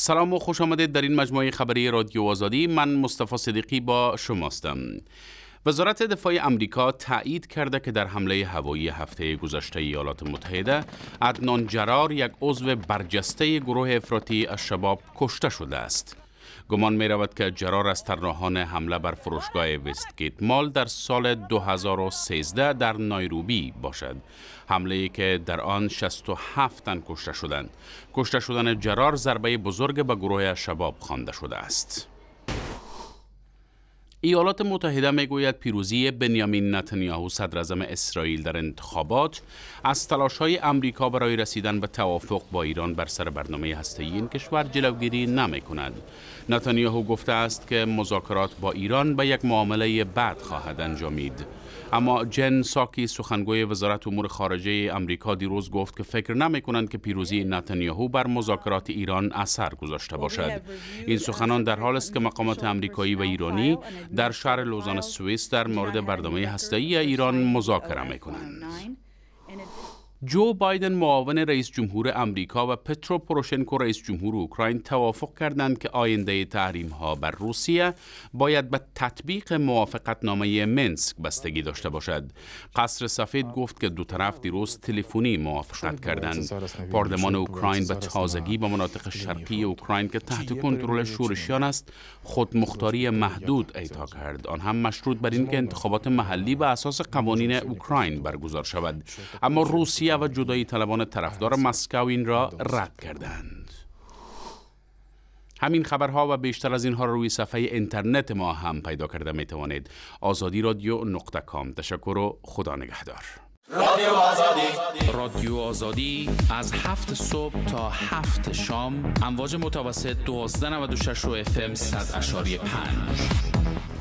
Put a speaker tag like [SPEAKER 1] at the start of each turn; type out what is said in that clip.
[SPEAKER 1] سلام و خوش آمدید در این مجموعه خبری رادیو آزادی من مصطفی صدیقی با شماستم وزارت دفاع امریکا تایید کرده که در حمله هوایی هفته گذشته ایالات متحده عدنان جرار یک عضو برجسته گروه افراطی از شباب کشته شده است گمان می رود که جرار از طراحان حمله بر فروشگاه وستگیت مال در سال 2013 در نایروبی باشد حمله ای که در آن 67 تن کشته شدند کشته شدن جرار ضربه بزرگ به گروه شباب خوانده شده است ایالات متحده میگوید پیروزی بنیامین نتانیاهو اعظم اسرائیل در انتخابات از تلاش های امریکا برای رسیدن به توافق با ایران بر سر برنامه هسته این کشور جلوگیری کند. نتانیاهو گفته است که مذاکرات با ایران به یک معامله بعد خواهد انجامید. اما جن ساکی سخنگوی وزارت امور خارجه امریکا دیروز گفت که فکر نمی کنند که پیروزی نتانیاهو بر مذاکرات ایران اثر گذاشته باشد این سخنان در حال است که مقامات امریکایی و ایرانی در شهر لوزان سوئیس در مورد برنامه هسته‌ای ایران مذاکره می‌کنند. جو بایدن معاون رئیس جمهور امریکا و پترو پروشنکو رئیس جمهور اوکراین توافق کردند که آینده تحریم ها بر روسیه باید به تطبیق نامه منسک بستگی داشته باشد. قصر سفید گفت که دو طرف دیروز تلفنی موافقت کردند. پارلمان اوکراین به تازگی به مناطق شرقی اوکراین که تحت کنترل شورشیان است، مختاری محدود ایتا کرد. آن هم مشروط بر اینکه انتخابات محلی به اساس قوانین اوکراین برگزار شود. اما روسیه و جدایی طلبان طرفدار مسکو این را رد کردند همین خبرها و بیشتر از اینها را روی صفحه اینترنت ما هم پیدا کرده می توانید آزادی رادیو نقطه کام تشکر و خدا نگهدار رادیو آزادی رادیو آزادی از هفت صبح تا هفت شام امواج متوسط 1296 و رو